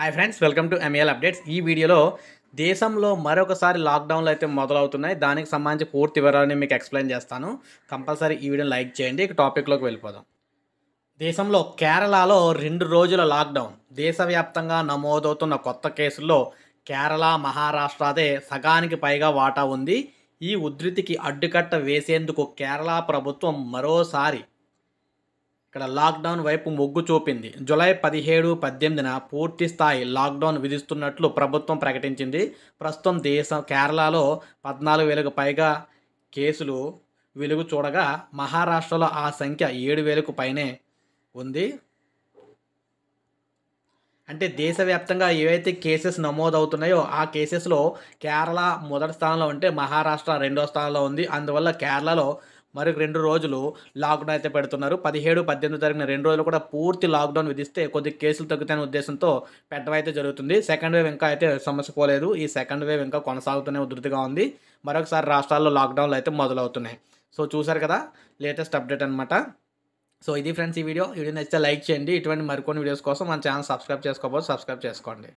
hi friends welcome to MAL updates ఈ వీడియోలో దేశంలో మరొకసారి లాక్డౌన్లు అయితే మొదలవుతున్నాయి దానికి సంబంధించి పూర్తి వివరాలని మీకు ఎక్స్ప్లెయిన్ చేస్తాను కంపల్సరీ ఈ వీడియోని లైక్ చేయండి ఇక టాపిక్లోకి వెళ్ళిపోదాం దేశంలో కేరళలో రెండు రోజుల లాక్డౌన్ దేశవ్యాప్తంగా నమోదవుతున్న కొత్త కేసుల్లో కేరళ మహారాష్ట్రదే సగానికి పైగా వాటా ఉంది ఈ ఉధృతికి అడ్డుకట్ట వేసేందుకు కేరళ ప్రభుత్వం మరోసారి ఇక్కడ లాక్డౌన్ వైపు మొగ్గు చూపింది జులై పదిహేడు పద్దెనిమిదిన పూర్తి స్థాయి లాక్డౌన్ విధిస్తున్నట్లు ప్రభుత్వం ప్రకటించింది ప్రస్తుతం దేశం కేరళలో పద్నాలుగు వేలకు పైగా కేసులు వెలుగు చూడగా మహారాష్ట్రలో ఆ సంఖ్య ఏడు వేలకు పైనే ఉంది అంటే దేశవ్యాప్తంగా ఏవైతే కేసెస్ నమోదవుతున్నాయో ఆ కేసెస్లో కేరళ మొదటి స్థానంలో ఉంటే మహారాష్ట్ర రెండో స్థానంలో ఉంది అందువల్ల కేరళలో మరొక రెండు రోజులు లాక్డౌన్ అయితే పెడుతున్నారు పదిహేడు పద్దెనిమిది జరిగిన రెండు రోజులు కూడా పూర్తి లాక్డౌన్ విధిస్తే కొద్ది కేసులు తగ్గుతాయనే ఉద్దేశంతో అయితే జరుగుతుంది సెకండ్ వేవ్ ఇంకా అయితే సమస్య పోలేదు ఈ సెకండ్ వేవ్ ఇంకా కొనసాగుతూనే ఉధృతిగా ఉంది మరొకసారి రాష్ట్రాల్లో లాక్డౌన్లు అయితే మొదలవుతున్నాయి సో చూసారు కదా లేటెస్ట్ అప్డేట్ అనమాట సో ఇది ఫ్రెండ్స్ ఈ వీడియో వీడియో నచ్చితే లైక్ చేయండి ఇటువంటి మరికొన్ని వీడియోస్ కోసం మన ఛానల్ సబ్స్క్రైబ్ చేసుకోకపోతే సబ్స్క్రైబ్ చేసుకోండి